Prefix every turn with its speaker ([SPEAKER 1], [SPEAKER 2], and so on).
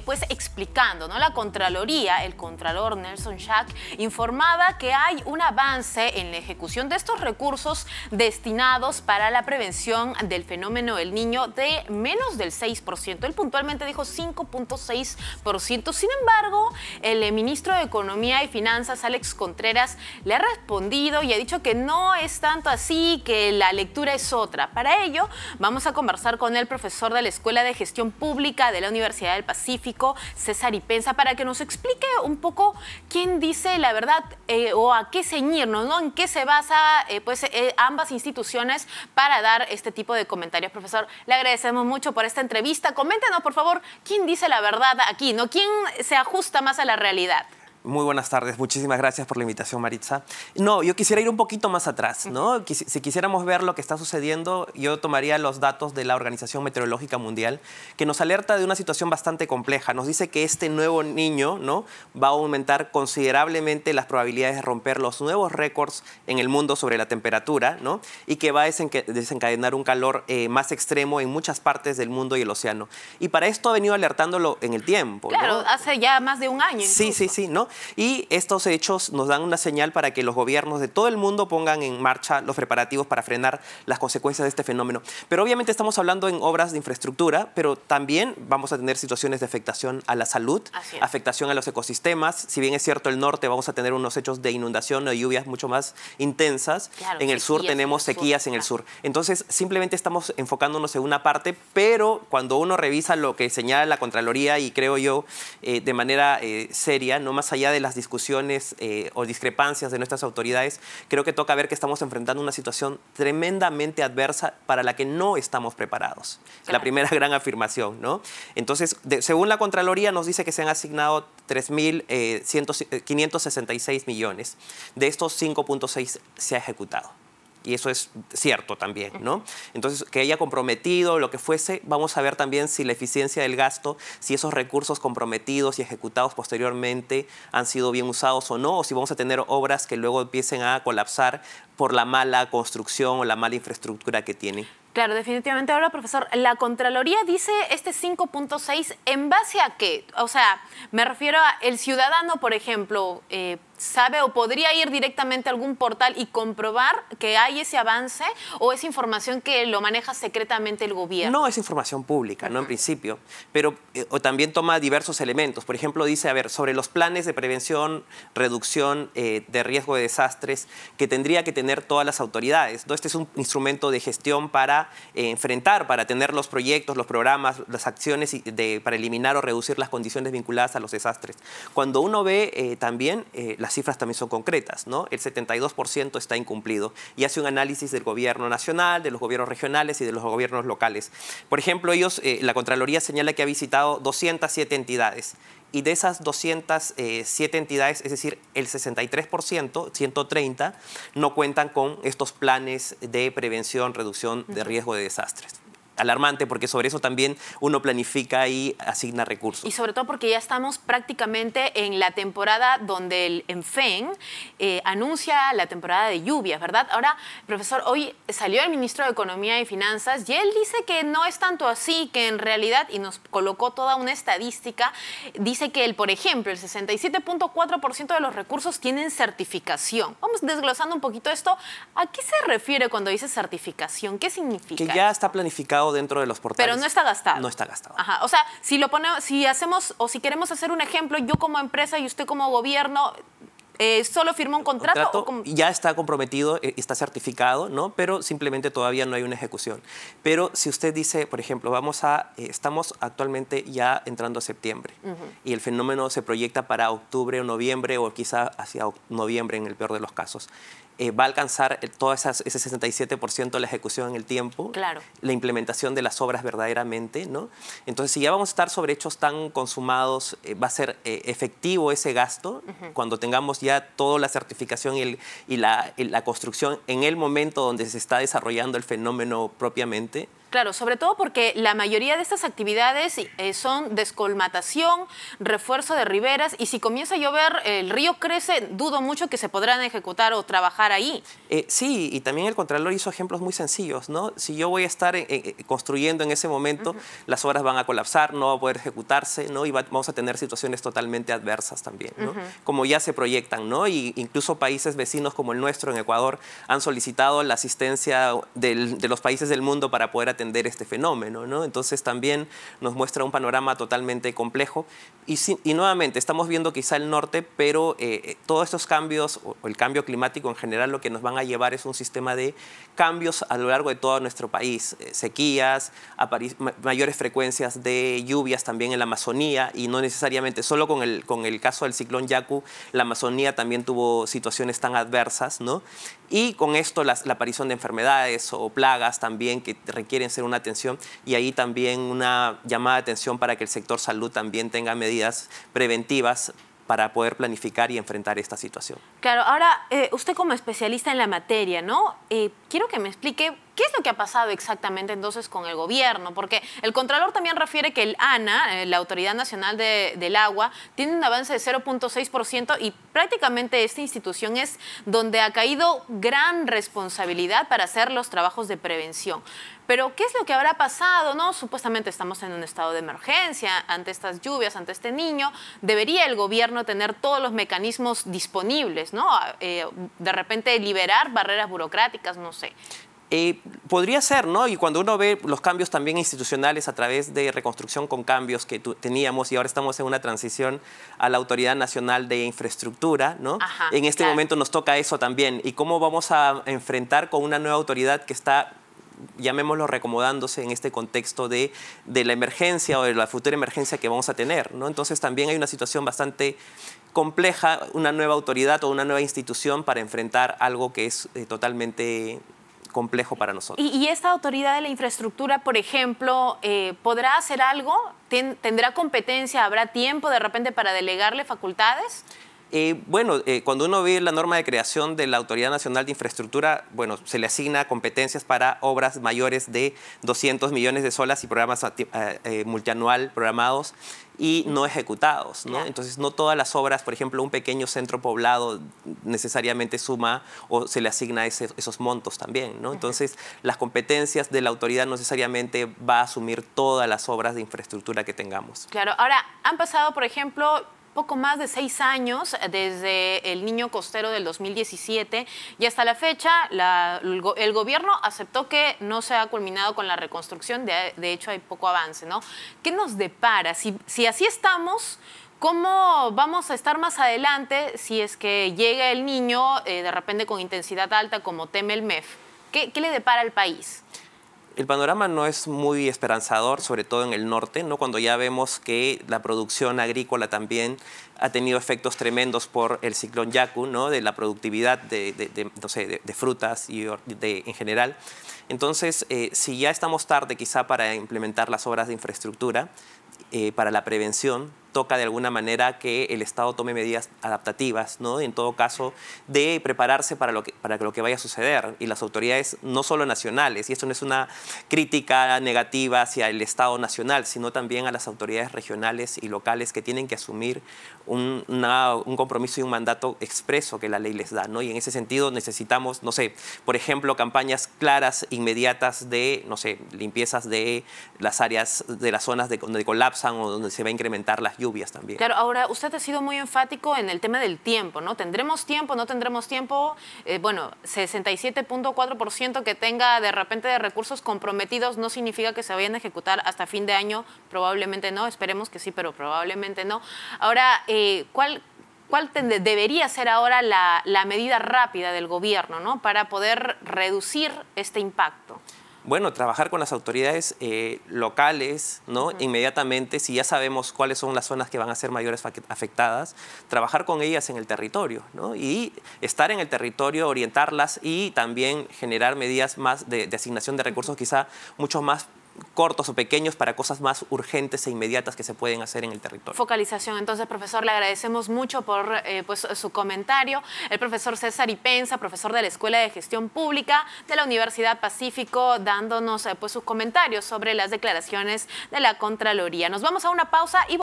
[SPEAKER 1] pues explicando, ¿no? La Contraloría, el Contralor Nelson Schack, informaba que hay un avance en la ejecución de estos recursos destinados para la prevención del fenómeno del niño de menos del 6%. Él puntualmente dijo 5.6%. Sin embargo, el ministro de Economía y Finanzas, Alex Contreras, le ha respondido y ha dicho que no es tanto así, que la lectura es otra. Para ello, vamos a conversar con el profesor de la Escuela de Gestión Pública de la Universidad del Pacífico César y pensa para que nos explique un poco quién dice la verdad eh, o a qué ceñirnos, ¿no? En qué se basa eh, pues, eh, ambas instituciones para dar este tipo de comentarios. Profesor, le agradecemos mucho por esta entrevista. Coméntenos, por favor, quién dice la verdad aquí, ¿no? ¿Quién se ajusta más a la realidad?
[SPEAKER 2] Muy buenas tardes, muchísimas gracias por la invitación, Maritza. No, yo quisiera ir un poquito más atrás, ¿no? si quisiéramos ver lo que está sucediendo, yo tomaría los datos de la Organización Meteorológica Mundial, que nos alerta de una situación bastante compleja. Nos dice que este nuevo niño, ¿no? Va a aumentar considerablemente las probabilidades de romper los nuevos récords en el mundo sobre la temperatura, ¿no? Y que va a desencadenar un calor eh, más extremo en muchas partes del mundo y el océano. Y para esto ha venido alertándolo en el tiempo. Claro,
[SPEAKER 1] hace ya más de un año. Sí,
[SPEAKER 2] sí, sí, ¿no? Y estos hechos nos dan una señal para que los gobiernos de todo el mundo pongan en marcha los preparativos para frenar las consecuencias de este fenómeno. Pero obviamente estamos hablando en obras de infraestructura, pero también vamos a tener situaciones de afectación a la salud, afectación a los ecosistemas. Si bien es cierto el norte, vamos a tener unos hechos de inundación o lluvias mucho más intensas. en el sur tenemos sequías en el sur. Entonces, simplemente estamos enfocándonos en una parte, pero cuando uno revisa lo que señala la Contraloría y creo yo eh, de manera eh, seria, no más allá de las discusiones eh, o discrepancias de nuestras autoridades, creo que toca ver que estamos enfrentando una situación tremendamente adversa para la que no estamos preparados. La primera gran afirmación, ¿no? Entonces, según la Contraloría nos dice que se han asignado 3.566 eh, eh, millones. De estos 5.6 se ha ejecutado y eso es cierto también, ¿no? Entonces, que haya comprometido lo que fuese, vamos a ver también si la eficiencia del gasto, si esos recursos comprometidos y ejecutados posteriormente han sido bien usados o no, o si vamos a tener obras que luego empiecen a colapsar por la mala construcción o la mala infraestructura que tiene.
[SPEAKER 1] Claro, definitivamente. Ahora, profesor, la Contraloría dice este 5.6 en base a qué? O sea, me refiero a el ciudadano, por ejemplo, eh, sabe o podría ir directamente a algún portal y comprobar que hay ese avance o es información que lo maneja secretamente el gobierno.
[SPEAKER 2] No, es información pública, ¿no? En principio, pero eh, también toma diversos elementos. Por ejemplo, dice, a ver, sobre los planes de prevención, reducción eh, de riesgo de desastres que tendría que tener todas las autoridades. ¿no? Este es un instrumento de gestión para eh, enfrentar para tener los proyectos, los programas, las acciones para eliminar o reducir las condiciones vinculadas a los desastres. Cuando uno ve eh, también, eh, las cifras también son concretas, ¿no? El 72% está incumplido y hace un análisis del gobierno nacional, de los gobiernos regionales y de los gobiernos locales. Por ejemplo, ellos, la Contraloría señala que ha visitado 207 entidades y de esas 207 eh, entidades, es decir, el 63%, 130, no cuentan con estos planes de prevención, reducción de riesgo de desastres alarmante porque sobre eso también uno planifica y asigna recursos. Y
[SPEAKER 1] sobre todo porque ya estamos prácticamente en la temporada donde el ENFEN e eh, anuncia la temporada de lluvias, ¿verdad? Ahora, profesor, hoy salió el ministro de Economía y Finanzas y él dice que no es tanto así, que en realidad, y nos colocó toda una estadística, dice que, el, por ejemplo, el 67.4% de los recursos tienen certificación. Vamos desglosando un poquito esto. ¿A qué se refiere cuando dice certificación? ¿Qué significa? Que ya
[SPEAKER 2] está planificado dentro de los portales. Pero no está gastado. No está gastado.
[SPEAKER 1] O sea, si lo ponemos, si hacemos o si queremos hacer un ejemplo, yo como empresa y usted como gobierno, eh, solo firmó un contrato. ya
[SPEAKER 2] está comprometido, y eh, está certificado, ¿no? Pero simplemente todavía no hay una ejecución. Pero si usted dice, por ejemplo, vamos a, eh, estamos actualmente ya entrando a septiembre y el fenómeno se proyecta para octubre o noviembre o quizá hacia noviembre en el peor de los casos. Eh, va a alcanzar todo ese 67% de la ejecución en el tiempo, la implementación de las obras verdaderamente, ¿no? Entonces, si ya vamos a estar sobre hechos tan consumados, eh, va a ser eh, efectivo ese gasto cuando tengamos ya toda la certificación y la construcción en el momento donde se está desarrollando el fenómeno propiamente.
[SPEAKER 1] Claro, sobre todo porque la mayoría de estas actividades eh, son descolmatación, refuerzo de riberas y si comienza a llover, el río crece, dudo mucho que se podrán ejecutar o trabajar ahí.
[SPEAKER 2] Eh, sí, y también el Contralor hizo ejemplos muy sencillos, ¿no? Si yo voy a estar eh, construyendo en ese momento, las obras van a colapsar, no va a poder ejecutarse, ¿no? Y vamos a tener situaciones totalmente adversas también, ¿no? Como ya se proyectan, ¿no? Y incluso países vecinos como el nuestro en Ecuador han solicitado la asistencia de los países del mundo para poder atender entender este fenómeno. ¿no? Entonces también nos muestra un panorama totalmente complejo y, nuevamente estamos viendo quizá el norte, pero eh, eh, todos estos cambios o, el cambio climático en general lo que nos van a llevar es un sistema de cambios a lo largo de todo nuestro país, eh, sequías, mayores frecuencias de lluvias también en la Amazonía y no necesariamente solo con el, con el caso del ciclón Yaku, la Amazonía también tuvo situaciones tan adversas, ¿no? Y con esto la aparición de enfermedades o plagas también que requieren ser una atención y ahí también una llamada de atención para que el sector salud también tenga medidas preventivas para poder planificar y enfrentar esta situación.
[SPEAKER 1] Claro, ahora eh, usted como especialista en la materia, ¿no? Eh, quiero que me explique ¿Qué es lo que ha pasado exactamente entonces con el gobierno? Porque el Contralor también refiere que el ANA, eh, la Autoridad Nacional del Agua, tiene un avance de 0.6% y prácticamente esta institución es donde ha caído gran responsabilidad para hacer los trabajos de prevención. Pero ¿qué es lo que habrá pasado? No, supuestamente estamos en un estado de emergencia ante estas lluvias, ante este niño. Debería el gobierno tener todos los mecanismos disponibles, ¿no? Eh, de repente liberar barreras burocráticas, no sé.
[SPEAKER 2] Eh, podría ser, ¿no? Y cuando uno ve los cambios también institucionales a través de reconstrucción con cambios que teníamos y ahora estamos en una transición a la Autoridad Nacional de Infraestructura, ¿no? en este momento nos toca eso también. ¿Y cómo vamos a enfrentar con una nueva autoridad que está llamémoslo recomodándose en este contexto de, la emergencia o de la futura emergencia que vamos a tener. ¿no? Entonces también hay una situación bastante compleja, una nueva autoridad o una nueva institución para enfrentar algo que es eh, totalmente complejo para nosotros.
[SPEAKER 1] ¿Y, esta autoridad de la infraestructura, por ejemplo, eh, podrá hacer algo? ¿Tendrá competencia? ¿Habrá tiempo de repente para delegarle facultades?
[SPEAKER 2] bueno, eh, cuando uno ve la norma de creación de la Autoridad Nacional de Infraestructura, bueno, se le asigna competencias para obras mayores de 200 millones de solas y programas eh, eh, multianual programados y no ejecutados. ¿no? Entonces, no todas las obras, por ejemplo, un pequeño centro poblado necesariamente suma o se le asigna esos montos también. ¿no? Entonces, las competencias de la autoridad no necesariamente va a asumir todas las obras de infraestructura que tengamos.
[SPEAKER 1] Claro, ahora han pasado, por ejemplo, poco más de seis años eh, desde el niño costero del 2017 y hasta la fecha el gobierno aceptó que no se ha culminado con la reconstrucción, de, hecho hay poco avance, ¿no? ¿Qué nos depara? Si, así estamos, ¿Cómo vamos a estar más adelante si es que llega el niño eh, de repente con intensidad alta como teme el MEF? qué le depara al país?
[SPEAKER 2] el panorama no es muy esperanzador, sobre todo en el norte, ¿no? cuando ya vemos que la producción agrícola también ha tenido efectos tremendos por el ciclón Yaku, ¿no? de la productividad de, frutas y en general. Entonces, eh, si ya estamos tarde quizá para implementar las obras de infraestructura, eh, para la prevención, toca de alguna manera que el Estado tome medidas adaptativas, ¿no? en todo caso, de prepararse para lo, que, para lo que vaya a suceder. Y las autoridades, no solo nacionales, y esto no es una crítica negativa hacia el Estado nacional, sino también a las autoridades regionales y locales que tienen que asumir un, un compromiso y un mandato expreso que la ley les da. ¿no? Y en ese sentido necesitamos, no sé, por ejemplo, campañas claras, inmediatas de, no sé, limpiezas de las áreas, de las zonas donde colapsan o donde se va a incrementar las Claro,
[SPEAKER 1] ahora usted ha sido muy enfático en el tema del tiempo, ¿no? ¿Tendremos tiempo? ¿No tendremos tiempo? Eh, bueno, 67.4% que tenga de repente de recursos comprometidos no significa que se vayan a ejecutar hasta fin de año, probablemente no, esperemos que sí, pero probablemente no. Ahora, eh, ¿cuál, cuál debería ser ahora la, la, medida rápida del gobierno ¿no? para poder reducir este impacto?
[SPEAKER 2] bueno, trabajar con las autoridades eh, locales, ¿no? Inmediatamente, si ya sabemos cuáles son las zonas que van a ser mayores afectadas, trabajar con ellas en el territorio, ¿no? Y estar en el territorio, orientarlas y también generar medidas más de, de asignación de recursos quizá mucho más cortos o pequeños para cosas más urgentes e inmediatas que se pueden hacer en el territorio.
[SPEAKER 1] Focalización. Entonces, profesor, le agradecemos mucho por eh, pues, su comentario. El profesor César Ipensa, profesor de la Escuela de Gestión Pública de la Universidad Pacífico, dándonos eh, pues, sus comentarios sobre las declaraciones de la Contraloría. Nos vamos a una pausa y